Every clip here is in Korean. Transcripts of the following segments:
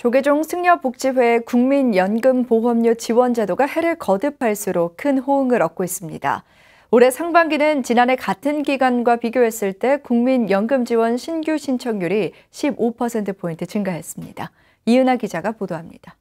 조계종 승려복지회 국민연금보험료 지원제도가 해를 거듭할수록 큰 호응을 얻고 있습니다. 올해 상반기는 지난해 같은 기간과 비교했을 때 국민연금지원 신규 신청률이 15%포인트 증가했습니다. 이은아 기자가 보도합니다.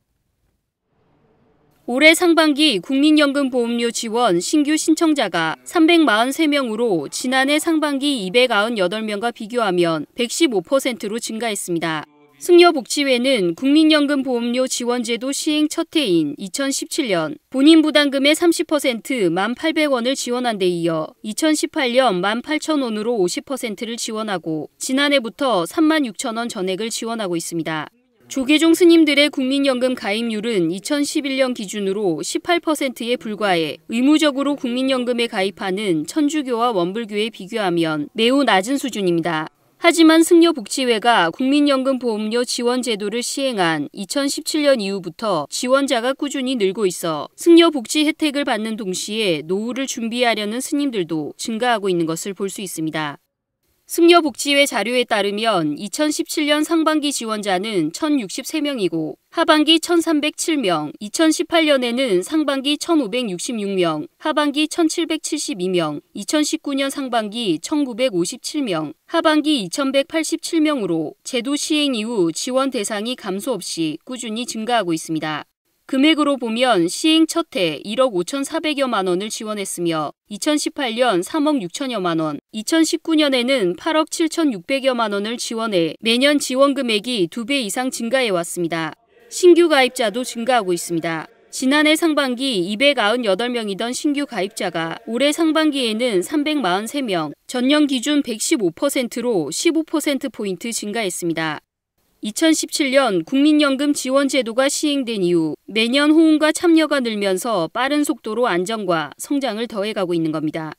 올해 상반기 국민연금보험료 지원 신규 신청자가 343명으로 지난해 상반기 298명과 비교하면 115%로 증가했습니다. 승려복지회는 국민연금 보험료 지원제도 시행 첫 해인 2017년 본인 부담금의 30% 1,800원을 지원한 데 이어 2018년 18,000원으로 50%를 지원하고 지난해부터 36,000원 전액을 지원하고 있습니다. 조계종 스님들의 국민연금 가입률은 2011년 기준으로 18%에 불과해 의무적으로 국민연금에 가입하는 천주교와 원불교에 비교하면 매우 낮은 수준입니다. 하지만 승려복지회가 국민연금보험료 지원 제도를 시행한 2017년 이후부터 지원자가 꾸준히 늘고 있어 승려복지 혜택을 받는 동시에 노후를 준비하려는 스님들도 증가하고 있는 것을 볼 수 있습니다. 승려복지회 자료에 따르면 2017년 상반기 지원자는 1,063명이고 하반기 1,307명, 2018년에는 상반기 1,566명, 하반기 1,772명, 2019년 상반기 1,957명, 하반기 2,187명으로 제도 시행 이후 지원 대상이 감소 없이 꾸준히 증가하고 있습니다. 금액으로 보면 시행 첫해 1억 5,400여만 원을 지원했으며 2018년 3억 6천여만 원, 2019년에는 8억 7,600여만 원을 지원해 매년 지원 금액이 2배 이상 증가해 왔습니다. 신규 가입자도 증가하고 있습니다. 지난해 상반기 298명이던 신규 가입자가 올해 상반기에는 343명, 전년 기준 115%로 15%포인트 증가했습니다. 2017년 국민연금 지원 제도가 시행된 이후 매년 호응과 참여가 늘면서 빠른 속도로 안정과 성장을 더해가고 있는 겁니다.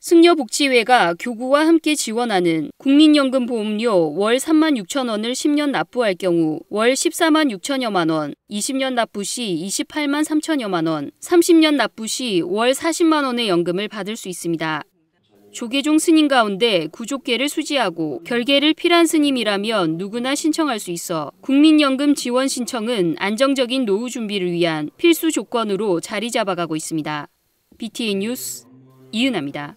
승려복지회가 교구와 함께 지원하는 국민연금 보험료 월 3만 6천 원을 10년 납부할 경우 월 14만 6천여만 원, 20년 납부 시 28만 3천여만 원, 30년 납부 시 월 40만 원의 연금을 받을 수 있습니다. 조계종 스님 가운데 구족계를 수지하고 결계를 필한 스님이라면 누구나 신청할 수 있어 국민연금 지원 신청은 안정적인 노후 준비를 위한 필수 조건으로 자리 잡아가고 있습니다. BTN 뉴스 이은아입니다.